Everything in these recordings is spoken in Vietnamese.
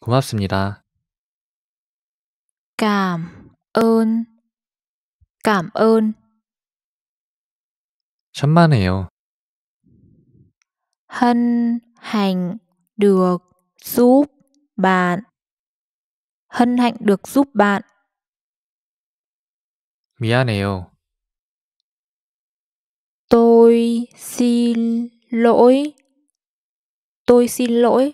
고맙습니다. cảm ơn cảm ơn 천만에요. hân hạnh được giúp bạn hân hạnh được giúp bạn 미안해요. tôi xin lỗi tôi xin lỗi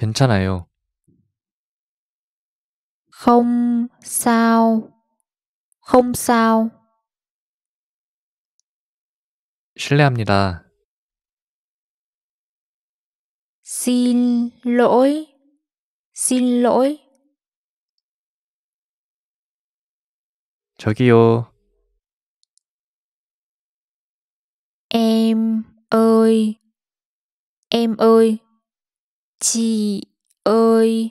괜찮아요. Không sao. Không sao. 실례합니다. Xin lỗi. Xin lỗi. 저기요. Em ơi. Em ơi. Chị ơi,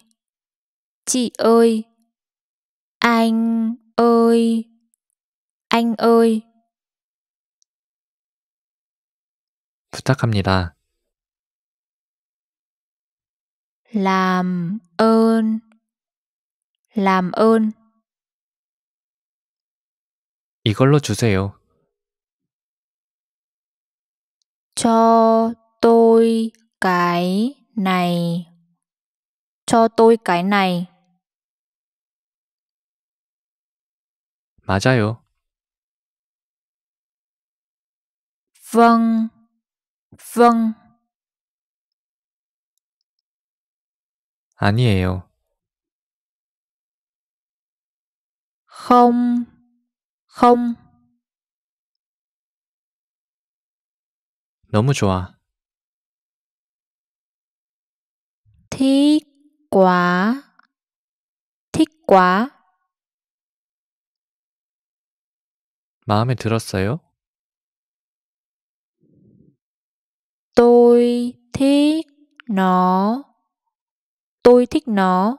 chị ơi, anh ơi, anh ơi. 부탁합니다. làm ơn làm ơn 이걸로 주세요. cho tôi cái này. Cho tôi cái này. 맞아요. Vâng. Vâng. 아니에요. Không. Không. 너무 좋아. 티과 티과 마음에 들었어요? Tôi thích nó. Tôi thích nó.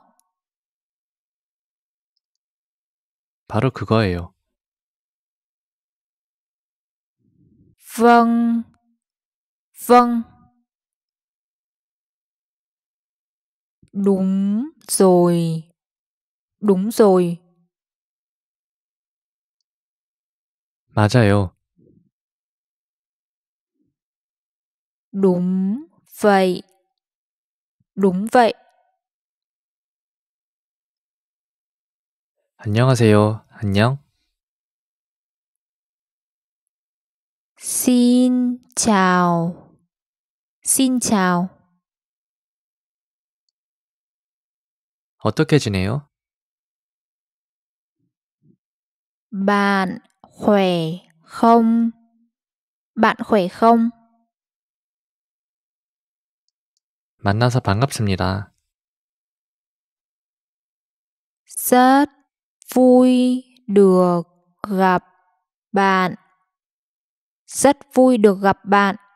바로 그거예요. Vâng. Vâng. Đúng rồi. Đúng rồi. 맞아요. Đúng vậy. Đúng vậy. 안녕하세요. 안녕. Xin chào. Xin chào. 어떻게 지내요? Bạn khỏe không? Bạn khỏe không? 만나서 반갑습니다. Rất vui được gặp bạn. Rất vui được gặp bạn.